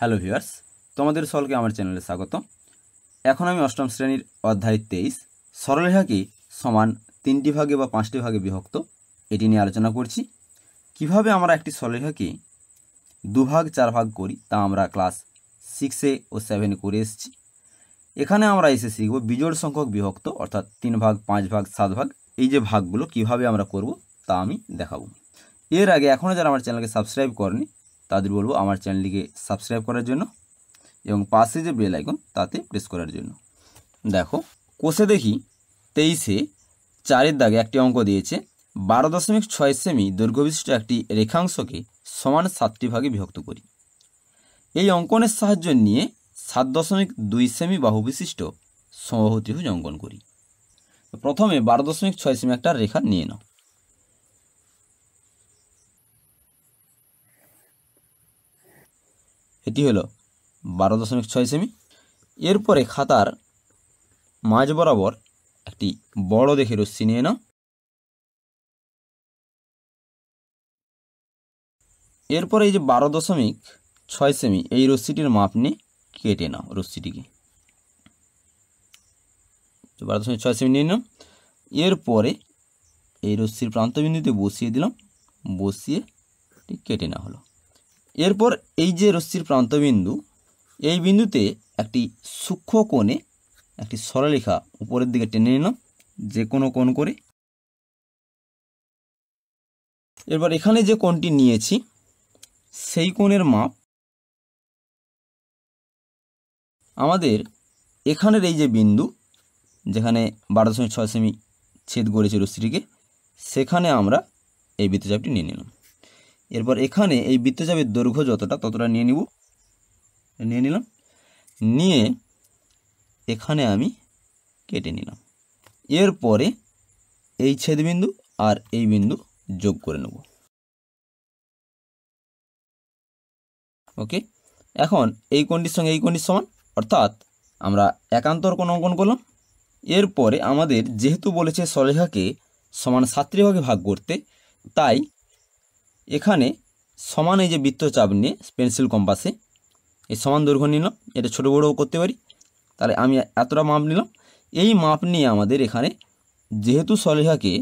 hello viewers তোমাদের সলকে আমার চ্যানেলে স্বাগত এখন আমি অষ্টম শ্রেণীর অধ্যায় তেইশ সরলরেখা সমান তিনটি ভাগে বা পাঁচটি ভাগে বিভক্ত এটি নিয়ে আলোচনা করছি কিভাবে আমরা একটি সরলরেখাকে দুভাগ চার ভাগ করি তা আমরা ক্লাস সিক্সে ও সেভেনে করে এসেছি এখানে আমরা এসে শিখব বিজোড় সংখ্যক বিভক্ত অর্থাৎ তিন ভাগ পাঁচ ভাগ সাত ভাগ এই যে ভাগগুলো কিভাবে আমরা করব তা আমি দেখাবো এর আগে এখনও যারা আমার চ্যানেলকে সাবস্ক্রাইব করেনি তাদের বলবো আমার চ্যানেলটিকে সাবস্ক্রাইব করার জন্য এবং পাশে যে বেল আইকন তাতে প্রেস করার জন্য দেখো কোষে দেখি তেইশে চারের দাগে একটি অঙ্ক দিয়েছে বারো দশমিক ছয় সেমি দৈর্ঘ্যবিশিষ্ট একটি রেখাংশকে সমান সাতটি ভাগে বিভক্ত করি এই অঙ্কনের সাহায্য নিয়ে সাত দশমিক দুই সেমি বাহু বিশিষ্ট সমবাহু ত্রিভুজ অঙ্কন করি প্রথমে বারো দশমিক ছয় সেমি একটা রেখা নিয়ে নাও এটি হলো বারো দশমিক ছয় সেমি এরপরে খাতার মাঝ বরাবর একটি বড় দেখে রশ্মি নিয়ে নাও এরপরে এই যে বারো দশমিক ছয় সেমি এই রশ্মিটির মাপ নিয়ে কেটে নাও রশ্মিটিকে বারো দশমিক ছয় সেমি নিয়ে নিলাম এরপরে এই রশ্মির প্রান্তবিন্দুতে বসিয়ে দিলাম বসিয়ে কেটে নেওয়া হলো এরপর এই যে রশ্মির প্রান্তবিন্দু এই বিন্দুতে একটি সূক্ষ্ম কোণে একটি সরলেখা উপরের দিকে টেনে নিলাম যে কোনো কোণ করে এরপর এখানে যে কোণটি নিয়েছি সেই কোণের মাপ আমাদের এখানের এই যে বিন্দু যেখানে বারো দশমিক ছয় সেমি ছেদ গড়েছে রশ্মিটিকে সেখানে আমরা এই বৃত্তচাপটি নিয়ে নিলাম এরপর এখানে এই বৃত্তচাপের দৈর্ঘ্য যতটা ততটা নিয়ে নিব নিয়ে নিলাম নিয়ে এখানে আমি কেটে নিলাম এরপরে এই ছেদবিন্দু আর এই বিন্দু যোগ করে নেব ওকে এখন এই কোনটির সঙ্গে এই কোনটির সমান অর্থাৎ আমরা একান্তর কোন অঙ্কন করলাম এরপরে আমাদের যেহেতু বলেছে সরেখাকে সমান সাতটি ভাগ করতে তাই এখানে সমান এই যে বৃত্তচাপ নিয়ে পেন্সিল কম্পাসে এই সমান দৈর্ঘ্য নিলাম এটা ছোটো বড়োও করতে পারি তাহলে আমি এতটা মাপ নিলাম এই মাপ নিয়ে আমাদের এখানে যেহেতু সলেহাকে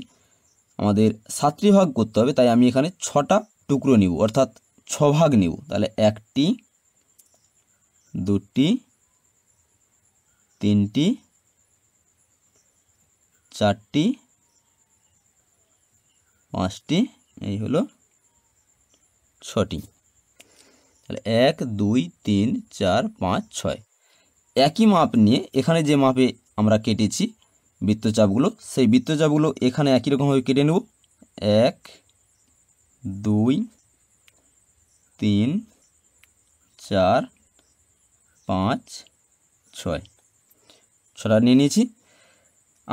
আমাদের সাতটি ভাগ করতে হবে তাই আমি এখানে ছটা টুকরো নিব অর্থাৎ ছ ভাগ নিব তাহলে একটি দুটি তিনটি চারটি পাঁচটি এই হলো ছটি তাহলে এক দুই তিন চার পাঁচ ছয় একই মাপ নিয়ে এখানে যে মাপে আমরা কেটেছি বৃত্তচাপগুলো সেই বৃত্তচাপগুলো এখানে একই রকমভাবে কেটে নেব এক দুই তিন চার পাঁচ ছয় ছটা নিয়ে নিয়েছি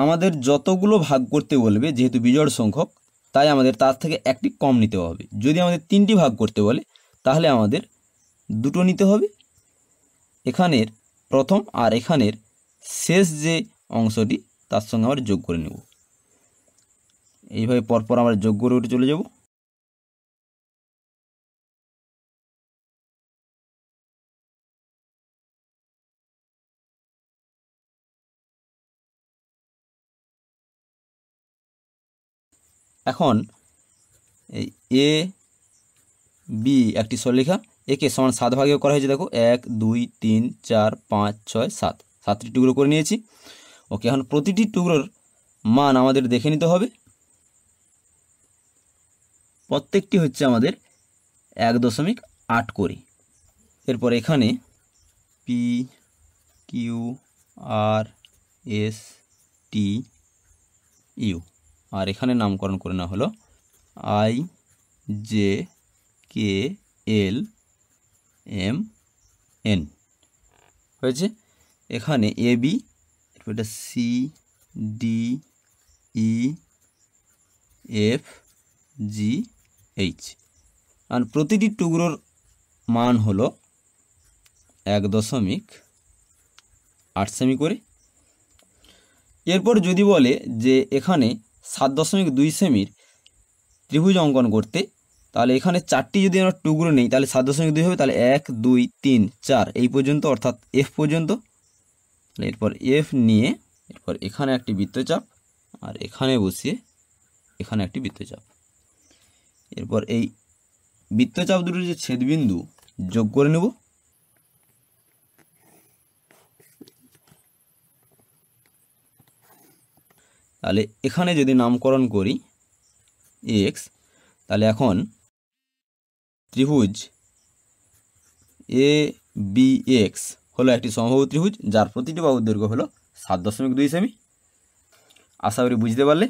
আমাদের যতগুলো ভাগ করতে বলবে যেহেতু বিজড় সংখ্যক তাই আমাদের তার থেকে একটি কম নিতে হবে যদি আমাদের তিনটি ভাগ করতে বলে তাহলে আমাদের দুটো নিতে হবে এখানের প্রথম আর এখানের শেষ যে অংশটি তার সঙ্গে আমরা যোগ করে নেব এইভাবে পরপর আমরা যোগ করে উঠে চলে যাব এখন এই এ বি একটি সরলেখা একে সমান সাত ভাগেও করা হয়েছে দেখো এক দুই তিন চার পাঁচ ছয় সাত সাতটি টুকরো করে নিয়েছি ওকে এখন প্রতিটি টুকরোর মান আমাদের দেখে নিতে হবে প্রত্যেকটি হচ্ছে আমাদের এক দশমিক আট করে এরপর এখানে P Q R S T U আর এখানে নামকরণ করে নেওয়া হলো I J K L M N হয়েছে এখানে এ বি এটা C D E F G H আর প্রতিটি টুকরোর মান হলো এক দশমিক আট সেমি করে এরপর যদি বলে যে এখানে সাত দশমিক দুই সেমির ত্রিভুজ অঙ্কন করতে তাহলে এখানে চারটি যদি আমরা টুকরো নেই তাহলে সাত দশমিক দুই হবে তাহলে এক দুই তিন চার এই পর্যন্ত অর্থাৎ এফ পর্যন্ত তাহলে এরপর এফ নিয়ে এরপর এখানে একটি বৃত্তচাপ আর এখানে বসিয়ে এখানে একটি বৃত্তচাপ এরপর এই বৃত্তচাপ দুটোর যে ছেদবিন্দু যোগ করে নেব তাহলে এখানে যদি নামকরণ করি এক্স তাহলে এখন ত্রিভুজ এ বি এক্স হলো একটি সমবাহু ত্রিভুজ যার প্রতিটি বাহুর দৈর্ঘ্য হলো সাত দশমিক দুই সেমি আশা করি বুঝতে পারলে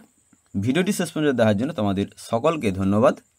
ভিডিওটি শেষ পর্যন্ত দেখার জন্য তোমাদের সকলকে ধন্যবাদ